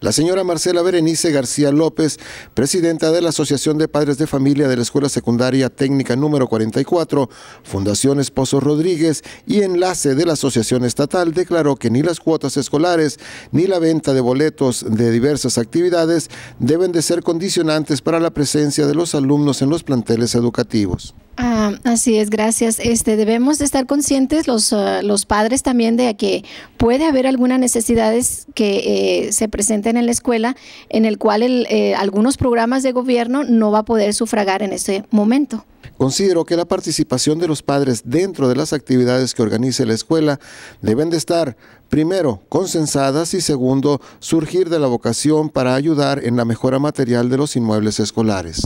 La señora Marcela Berenice García López, presidenta de la Asociación de Padres de Familia de la Escuela Secundaria Técnica número 44, Fundación Esposo Rodríguez y enlace de la Asociación Estatal, declaró que ni las cuotas escolares ni la venta de boletos de diversas actividades deben de ser condicionantes para la presencia de los alumnos en los planteles educativos. Ah, así es, gracias. Este, debemos estar conscientes los, ah, los padres también de que puede haber algunas necesidades que eh, se presenten en la escuela en el cual eh, algunos programas de gobierno no va a poder sufragar en ese momento. Considero que la participación de los padres dentro de las actividades que organice la escuela deben de estar, primero, consensadas y segundo, surgir de la vocación para ayudar en la mejora material de los inmuebles escolares.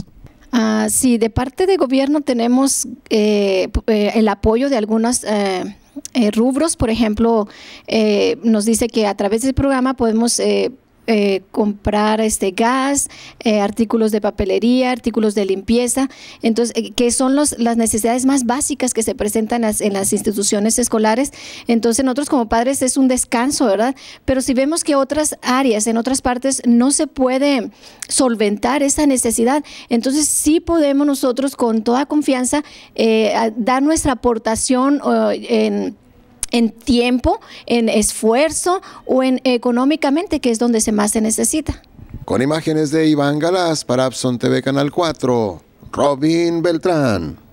Ah, sí, de parte del gobierno tenemos eh, eh, el apoyo de algunos eh, rubros, por ejemplo, nos dice que a través del programa podemos eh, comprar este gas, eh, artículos de papelería, artículos de limpieza, entonces, eh, que son los, las necesidades más básicas que se presentan en las instituciones escolares. Entonces, nosotros como padres es un descanso, ¿verdad? Pero si vemos que otras áreas, en otras partes, no se puede solventar esa necesidad, entonces sí podemos nosotros con toda confianza dar nuestra aportación en en tiempo, en esfuerzo o en económicamente, que es donde se más se necesita. Con imágenes de Iván Galás para Abson TV Canal 4, Robin Beltrán.